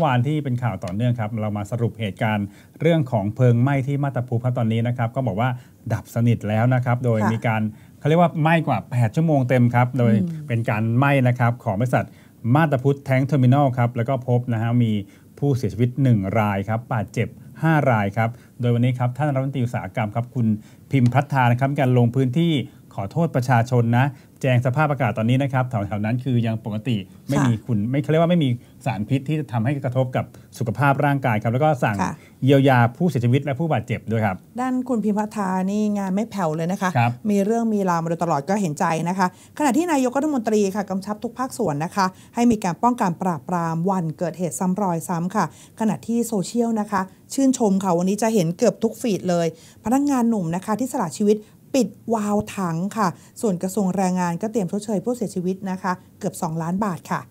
วานที่เป็นข่าวต่อเนื่องครับเรามาสรุปเหตุการณ์ เรื่องของเพลิงไหม้ที่มาตาภูครับตอนนี้นะครับก็บอกว่าดับสนิทแล้วนะครับโดยมีการเขาเรียกว่าไหม้กว่า 8 ชั่วโมงเต็มครับโดยเป็นการไหม้นะครับของบริษัทมาตาพุทธแทงเทอร์มินอลครับแล้วก็พบนะฮะมีผู้เสียชีวิต 1 รายครับบาดเจ็บ 5 รายครับโดยวันนี้ครับท่านรัฐมนตรีอุตสาหกรรมครับคุณพิมพ์พัฒนานะครับการลงพื้นที่ขอโทษประชาชนนะ แจงสภาพอากาศตอนนี้นะครับแถวๆนั้นคือยังปกติไม่มีคุณ ไม่เขาเรียกว่าไม่มีสารพิษที่จะทำให้กระทบกับสุขภาพร่างกายครับ แล้วก็สั่งเยียวยาผู้เสียชีวิตและผู้บาดเจ็บด้วยครับ ด้านคุณพิมพัทธานี่งานไม่แผ่วเลยนะคะคมีเรื่องมีราวมาโดยตลอดก็เห็นใจนะคะ ขณะที่นายกรัฐมนตรีค่ะกำชับทุกภาคส่วนนะคะ ให้มีการป้องกันปราบปรามวันเกิดเหตุซ้ำรอยซ้ำค่ะ ขณะที่โซเชียลนะคะ ชื่นชมค่ะวันนี้จะเห็นเกือบทุกฟีดเลย พนักงานหนุ่มนะคะที่สละชีวิตปิดวาวถังค่ะ ส่วนกระทรวงแรงงานก็เตรียมชดเชยผู้เสียชีวิตนะคะ เกือบ 2 ล้านบาทค่ะ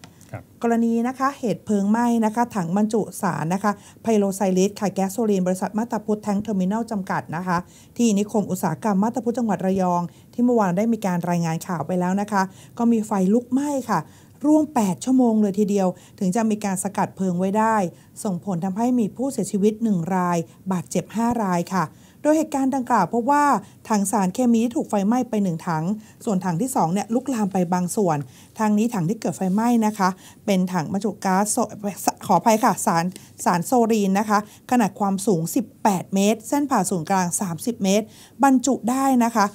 กรณีนะคะเหตุเพลิงไหม้นะคะ ถังบรรจุสารนะคะไพโลไซลิสข่ะแก๊สโซลีน บริษัทมาตาพุทธแทงเทอร์มินัลจำกัดนะคะ ที่นิคมอุตสาหกรรมมาตาพุทธจังหวัดระยอง ที่เมื่อวานได้มีการรายงานข่าวไปแล้วนะคะ ก็มีไฟลุกไหม้ค่ะ ร่วม8ชั่วโมงเลยทีเดียวถึงจะมีการสกัดเพลิงไว้ได้ ส่งผลทำให้มีผู้เสียชีวิต 1 ราย บาดเจ็บ5รายค่ะ โดยเหตุการณ์ดังกล่าวพบว่าถังสารเคมีที่ถูกไฟไหม้ไปหนึ่งถัง ส่วนถังที่2เนี่ยลุกลามไปบางส่วน ทางนี้ถังที่เกิดไฟไหม้นะคะ เป็นถังบรรจุก๊าซขออภัยค่ะ สารสารโซรีนนะคะ ขนาดความสูง 18 เมตร เส้นผ่าศูนย์กลาง 30 เมตร บรรจุได้นะคะ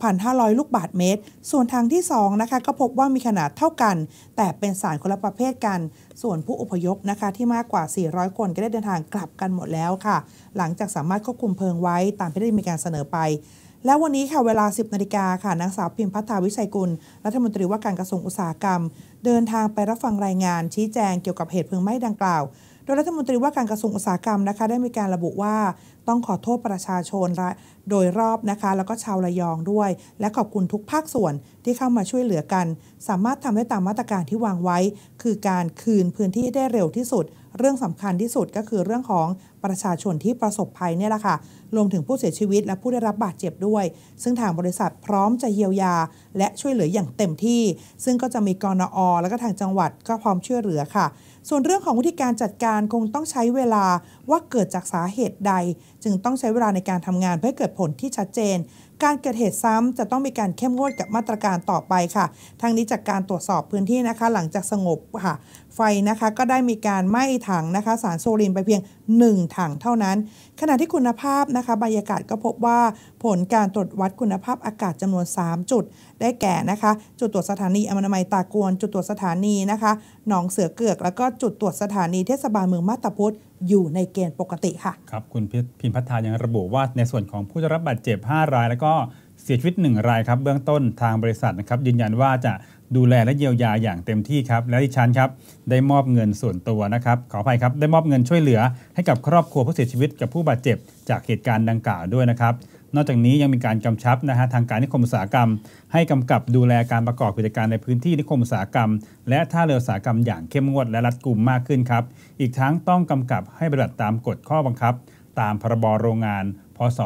2,500 ลูกบาทเมตร ส่วนทางที่2นะคะก็พบว่ามีขนาดเท่ากัน แต่เป็นสารคนละประเภทกัน ส่วนผู้อพยพนะคะ ที่มากกว่า 400 คนก็ได้เดินทางกลับกันหมดแล้วค่ะ หลังจากสามารถควบคุมเพลิงไว้ ตามที่ได้มีการเสนอไปและวันนี้ค่ะเวลา 10นาฬิกาค่ะนางสาวพิมพัฒนาวิชัยกุลรัฐมนตรีว่าการกระทรวงอุตสาหกรรม เดินทางไปรับฟังรายงานชี้แจงเกี่ยวกับเหตุเพลิงไหม้ดังกล่าว โดยรัฐมนตรีว่าการกระทรวงอุตสาหกรรมนะคะได้มีการระบุว่าต้องขอโทษประชาชนโดยรอบนะคะ แล้วก็ชาวระยองด้วย และขอบคุณทุกภาคส่วนที่เข้ามาช่วยเหลือกัน สามารถทำได้ตามมาตรการที่วางไว้ คือการคืนพื้นที่ได้เร็วที่สุด เรื่องสำคัญที่สุดก็คือเรื่องของประชาชนที่ประสบภัยเนี่ยแหละค่ะรวมถึงผู้เสียชีวิตและผู้ได้รับบาดเจ็บด้วย ซึ่งทางบริษัทพร้อมจะเยียวยา และช่วยเหลืออย่างเต็มที่ ซึ่งก็จะมีกรนอและก็ทางจังหวัดก็พร้อมช่วยเหลือค่ะ ส่วนเรื่องของวิธีการจัดการคงต้องใช้เวลาว่าเกิดจากสาเหตุใดจึงต้องใช้เวลาในการทำงานเพื่อเกิดผลที่ชัดเจน การเกิดเหตุซ้ำจะต้องมีการเข้มงวดกับมาตรการต่อไปค่ะ ทั้งนี้จากการตรวจสอบพื้นที่นะคะ หลังจากสงบค่ะไฟนะคะก็ได้มีการไหม้ถังนะคะสารโซลินไปเพียง 1 ถังเท่านั้น ขณะที่คุณภาพนะคะบรรยากาศก็พบว่าผลการตรวจวัดคุณภาพอากาศจำนวน 3 จุดได้แก่นะคะจุดตรวจสถานีอมนามัยตากวน จุดตรวจสถานีนะคะ หนองเสือเกือกแล้วก็จุดตรวจสถานีเทศบาลเมืองมาตาพุธอยู่ในเกณฑ์ปกติค่ะครับ คุณพิมพัฒนายังระบุว่า ในส่วนของผู้ได้รับบาดเจ็บ 5 รายแล้วก็เสียชีวิต 1 รายครับเบื้องต้นทางบริษัทนะครับ ยืนยันว่าจะดูแลและเยียวยาอย่างเต็มที่ครับและดิฉันครับได้มอบเงินส่วนตัวนะครับ ขออภัยครับได้มอบเงินช่วยเหลือ ให้กับครอบครัวผู้เสียชีวิตกับผู้บาดเจ็บจากเหตุการณ์ดังกล่าวด้วยนะครับนอกจากนี้ยังมีการกำชับนะฮะทางการนิคมอุตสาหกรรม ให้กำกับดูแลการประกอบกิจการในพื้นที่นิคมอุตสาหกรรม และท่าเรืออุตสาหกรรมอย่างเข้มงวดและรัดกุมมากขึ้นครับอีกทั้งต้องกำกับให้ปฏิบัติตามกฎข้อบังคับตามพรบโรงงานพศ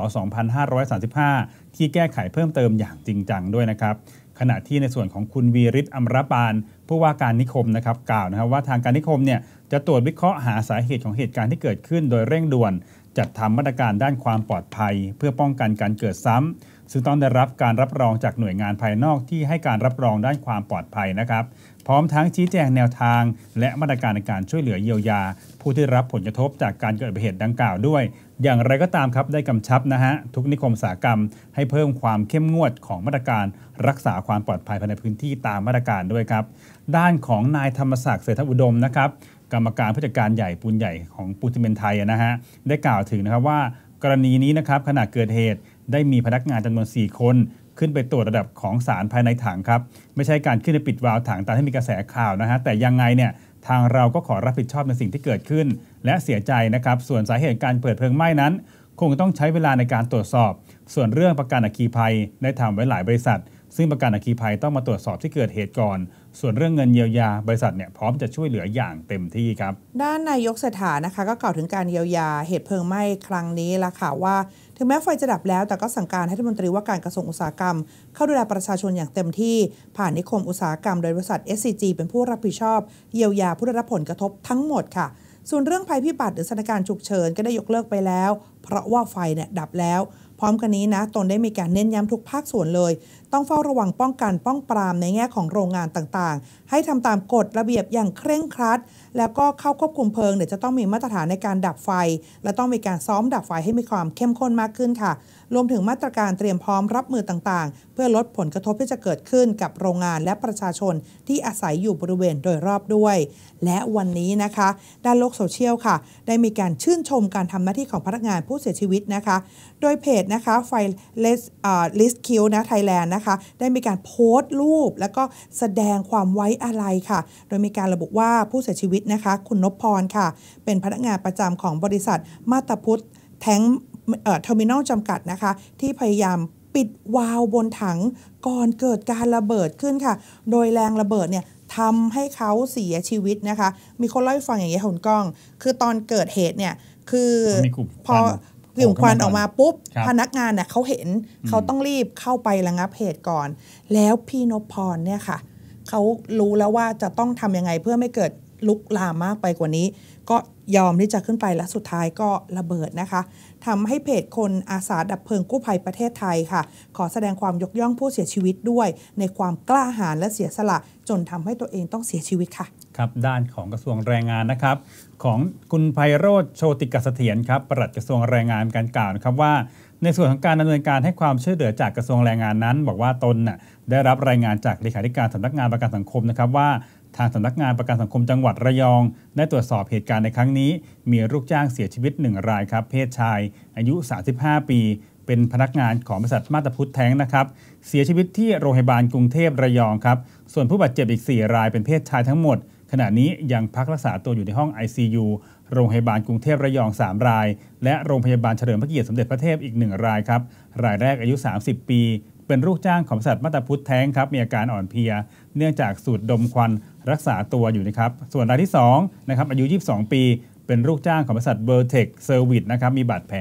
2535 ที่แก้ไขเพิ่มเติมอย่างจริง จังด้วยนะครับขณะที่ในส่วนของคุณวีริศอัมรปานผู้ว่าการนิคมนะครับกล่าวนะครับว่าทางการนิคมเนี่ยจะตรวจวิเคราะห์หาสาเหตุของเหตุการณ์ที่เกิดขึ้น โดยเร่งด่วนจัดทำมาตรการด้านความปลอดภัย เพื่อป้องกันการเกิดซ้ำซึ่งต้องได้รับการรับรองจากหน่วยงานภายนอกที่ให้การรับรองด้านความปลอดภัยนะครับ พร้อมทั้งชี้แจงแนวทาง และมาตรการในการช่วยเหลือเยียวยา ผู้ที่รับผลกระทบจากการเกิดเหตุดังกล่าวด้วย อย่างไรก็ตามครับได้กำชับนะฮะทุกนิคมสาหกรรม ให้เพิ่มความเข้มงวดของมาตรการรักษาความปลอดภัยภายในพื้นที่ตามมาตรการด้วยครับ ด้านของนายธรรมศักดิ์เสถียรอุดมนะครับกรรมการผู้จัดการใหญ่ปูนใหญ่ของปูนซีเมนไทยนะฮะได้กล่าวถึงนะครับว่ากรณีนี้นะครับขณะเกิดเหตุได้มีพนักงานจำนวน 4 คน ขึ้นไปตรวจระดับของสารภายในถังครับ ไม่ใช่การขึ้นไปปิดวาล์วถังตามที่มีกระแสข่าวนะฮะแต่ยังไงเนี่ยทางเราก็ขอรับผิดชอบในสิ่งที่เกิดขึ้น และเสียใจนะครับส่วนสาเหตุการเปิดเพลิงไหม้นั้น คงต้องใช้เวลาในการตรวจสอบ ส่วนเรื่องประกันอัคคีภัยได้ทำไว้หลายบริษัท ซึ่งประกันอัคคีภัยต้องมาตรวจสอบที่เกิดเหตุก่อนส่วนเรื่องเงินเยียวยาบริษัทเนี่ยพร้อมจะช่วยเหลืออย่างเต็มที่ครับ ด้านนายกเศรษฐานะคะ ก็กล่าวถึงการเยียวยาเหตุเพลิงไหม้ครั้งนี้ละค่ะว่า ถึงแม้ไฟจะดับแล้ว แต่ก็สั่งการให้รัฐมนตรีว่าการกระทรวงอุตสาหกรรม เข้าดูแลประชาชนอย่างเต็มที่ ผ่านนิคมอุตสาหกรรม โดยบริษัท SCG เป็นผู้รับผิดชอบ เยียวยาผู้ได้รับผลกระทบทั้งหมดค่ะ ส่วนเรื่องภัยพิบัติหรือสถานการณ์ฉุกเฉินก็ได้ยกเลิกไปแล้วเพราะว่าไฟเนี่ยดับแล้วพร้อมกันนี้นะ ตนได้มีการเน้นย้ำทุกภาคส่วนเลย ต้องเฝ้าระวังป้องกันป้องปรามในแง่ของโรงงานต่างๆ ให้ทำตามกฎระเบียบอย่างเคร่งครัด แล้วก็เข้าควบคุมเพลิงเดี๋ยวจะต้องมีมาตรฐานในการดับไฟ และต้องมีการซ้อมดับไฟให้มีความเข้มข้นมากขึ้นค่ะ รวมถึงมาตรการเตรียมพร้อมรับมือต่างๆ เพื่อลดผลกระทบที่จะเกิดขึ้นกับโรงงานและประชาชน ที่อาศัยอยู่บริเวณโดยรอบด้วย และวันนี้นะคะ ด้านโลกโซเชียลค่ะ ได้มีการชื่นชมการทำหน้าที่ของพนักงานผู้เสียชีวิตนะคะ โดยเพจนะคะไฟเลสลิสคิวนะไทยแลนด์นะคะได้มีการโพสต์รูปแล้วก็แสดงความไว้อะไรค่ะ โดยมีการระบุว่าผู้เสียชีวิตนะคะ คุณนพพรค่ะ เป็นพนักงานประจำของบริษัทมาตาพุทธแทงเอ่อเทอร์มินอลจำกัดนะคะ ที่พยายามปิดวาล์วบนถัง ก่อนเกิดการระเบิดขึ้นค่ะ โดยแรงระเบิดเนี่ยทำให้เขาเสียชีวิตนะคะมีคนเล่าให้ฟังอย่างนี้ย่นคุณก้องคือตอนเกิดเหตุเนี่ยคือพอลิ่มควันออกมาปุ๊บ พนักงานเนี่ยเขาเห็นเขาต้องรีบเข้าไประงับเหตุก่อน แล้วพี่นพพรเนี่ยค่ะ เขารู้แล้วว่าจะต้องทำยังไงเพื่อไม่เกิดลุกลามมากไปกว่านี้ก็ยอมที่จะขึ้นไปและสุดท้ายก็ระเบิดนะคะทำให้เพจคนอาสาดับเพลิงกู้ภัยประเทศไทยค่ะ ขอแสดงความยกย่องผู้เสียชีวิตด้วย ในความกล้าหาญและเสียสละจนทำให้ตัวเองต้องเสียชีวิตค่ะครับ ด้านของกระทรวงแรงงานนะครับของคุณไพโรธโชติกเสถียรครับปลัดกระทรวงแรงงานการกล่าวนะครับว่า ในส่วนของการดำเนินการให้ความช่วยเหลือจากกระทรวงแรงงานนั้น บอกว่าตนน่ะได้รับรายงานจากเลขาธิการสำนักงานประกันสังคมนะครับว่าทางสำนักงานประกันสังคมจังหวัดระยอง ได้ตรวจสอบเหตุการณ์ในครั้งนี้ มีลูกจ้างเสียชีวิตหนึ่งรายครับเพศชาย อายุ 35 ปี เป็นพนักงานของบริษัทมาตาพุทธแท้งนะครับเสียชีวิตที่โรงพยาบาลกรุงเทพระยองครับส่วนผู้บาดเจ็บอีก 4 รายเป็นเพศชายทั้งหมดขณะนี้ยังพักรักษาตัวอยู่ในห้อง ICU โรงพยาบาลกรุงเทพระยอง 3 ราย และโรงพยาบาลเฉลิมพระเกียรติสมเด็จพระเทพอีก1รายครับรายแรกอายุ 30 ปีเป็นลูกจ้างของบริษัทมาตาพุทธแท้งครับมีอาการอ่อนเพลีย เนื่องจากสูดดมควันรักษาตัวอยู่นะครับส่วนรายที่2นะครับอายุ22 ปี เป็นลูกจ้างของบริษัทเบอร์เทคเซอร์วิสนะครับมีบาดแผล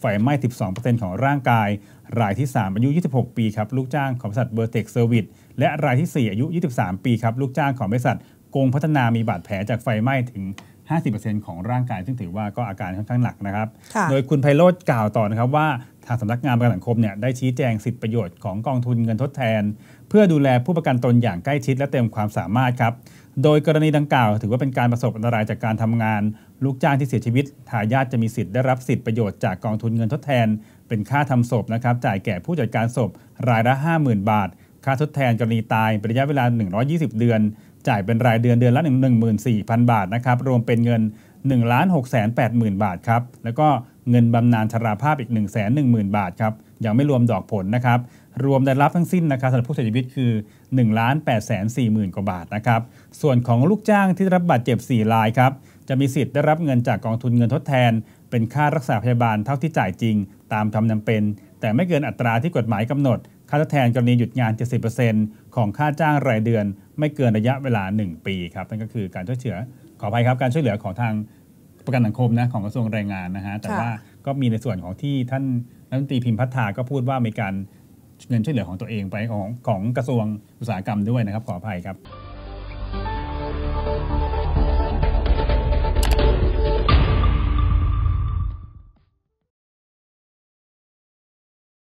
ไฟไหม้12%ของร่างกายรายที่ 3 อายุ 26 ปีครับลูกจ้างของบริษัทเบอร์เทคเซอร์วิสและรายที่ 4 อายุ 23 ปีครับลูกจ้างของบริษัทกงพัฒนามีบาดแผลจากไฟไหม้ถึง50%ของร่างกายซึ่งถือว่าก็อาการค่อนข้างหนักนะครับโดยคุณไพโรธกล่าวต่อนะครับว่าทางสำนักงานประกันสังคมเนี่ยได้ชี้แจงสิทธิประโยชน์ของกองทุนเงินทดแทน เพื่อดูแลผู้ประกันตนอย่างใกล้ชิดและเต็มความสามารถครับ โดยกรณีดังกล่าวถือว่าเป็นการประสบอันตรายจากการทำงาน ลูกจ้างที่เสียชีวิตทายาทจะมีสิทธิ์ได้รับสิทธิประโยชน์จากกองทุนเงินทดแทน เป็นค่าทำศพนะครับจ่ายแก่ผู้จัดการศพ รายละ50,000 บาท ค่าทดแทน กรณีตายเป็นระยะเวลา 120 เดือนจ่ายเป็นรายเดือนเดือนละ1 4 0 0 0 บาทนะครับรวมเป็นเงิน 1 6 8 0 0 0บาทครับแล้วก็เงินบำนาญชราภาพอีก1 1 0 0 0 0 บาทครับยังไม่รวมดอกผลนะครับรวมได้รับทั้งสิ้นนะครับสำหรับผู้เสียชีวิตคือ1ล้าน8 4 0 0 0กว่าบาทนะครับส่วนของลูกจ้างที่รับบาดเจ็บ4รายครับจะมีสิทธิ์ได้รับเงินจากกองทุนเงินทดแทน เป็นค่ารักษาพยาบาลเท่าที่จ่ายจริง ตามทำนำเป็น แต่ไม่เกินอัตราที่กฎหมายกำหนดค่าทดแทนกรณีหยุดงาน 70%ของค่าจ้างรายเดือนไม่เกินระยะเวลา 1 ปีครับนั่นก็คือการช่วยเหลือขออภัยครับการช่วยเหลือของทางประกันสังคมนะของกระทรวงแรงงานนะฮะแต่ว่าก็มีในส่วนของที่ท่านรัฐมนตรีพิมพ์พัฒนาก็พูดว่ามีการเงินช่วยเหลือของตัวเองไปของของกระทรวงอุตสาหกรรมด้วยนะครับ ขออภัยครับ